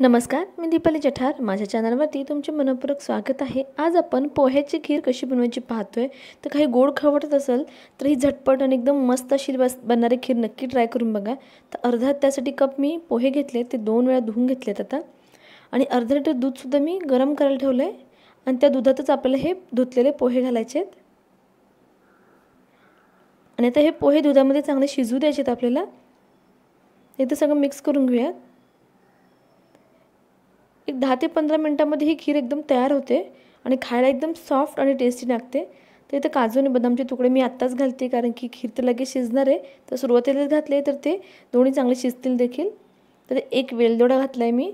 नमस्कार मी दीपाली जठार माझ्या चॅनलवरती तुमचे मनपूर्वक स्वागत आहे आज आपण पोह्याची खीर कशी बनवायची पाहतो आहे तर काही गोड खवटत असेल तर ही झटपट आणि एकदम मस्त अशी बस बनणारी खीर नक्की ट्राय करून बघा तर अर्धा त्यासाठी कप मी पोहे घेतले ते दोन वेळा धुवून घेतलेत आता आणि अर्धा लिटर दूधसुद्धा मी गरम करायला ठेवलं आहे आणि त्या दुधातच आपल्याला हे धुतलेले पोहे घालायचे आहेत आणि आता हे पोहे दुधामध्ये चांगले शिजू द्यायचे आहेत आपल्याला इथं सगळं मिक्स करून घेऊयात एक दहा ते पंधरा मिनटामध्ये ही खीर एकदम तयार होते आणि खायला एकदम सॉफ्ट आणि टेस्टी लागते तर इथं काजू आणि बदामचे तुकडे मी आत्ताच घालते कारण की खीर तर लगेच शिजणार आहे तर सुरुवातीलाच घातले तर ते दोन्ही चांगले शिजतील देखील तर एक वेलदोडा घातला आहे मी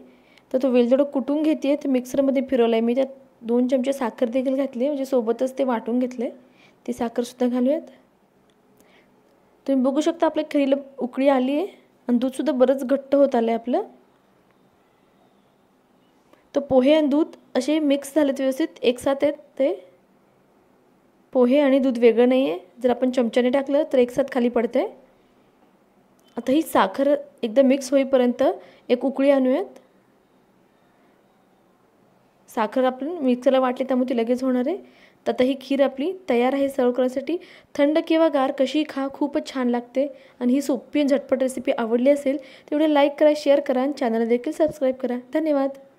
तर तो वेलदोडा कुटून घेते आहे तर मिक्सरमध्ये फिरवला आहे मी त्यात दोन चमचे साखर देखील घातली म्हणजे सोबतच ते वाटून घेतले ती साखरसुद्धा घालूयात तुम्ही बघू शकता आपल्या खिरीला उकळी आली आहे आणि दूधसुद्धा बरंच घट्ट होत आलं आहे आपलं तर पोहे आणि दूध असे मिक्स झालेत व्यवस्थित साथ आहेत ते पोहे आणि दूध वेगळं नाही आहे जर आपण चमच्याने टाकलं तर एकसाथ खाली पडते आता ही साखर एकदम मिक्स होईपर्यंत एक उकळी आणूयात साखर आपण मिक्सरला वाटली त्यामुळे ती लगेच होणार आहे तर आता ही खीर आपली तयार आहे सर्व करण्यासाठी थंड किंवा गार कशी खा खूपच छान लागते आणि ही सोपी आणि झटपट रेसिपी आवडली असेल तेवढे लाईक करा शेअर करा आणि चॅनलला देखील सबस्क्राईब करा धन्यवाद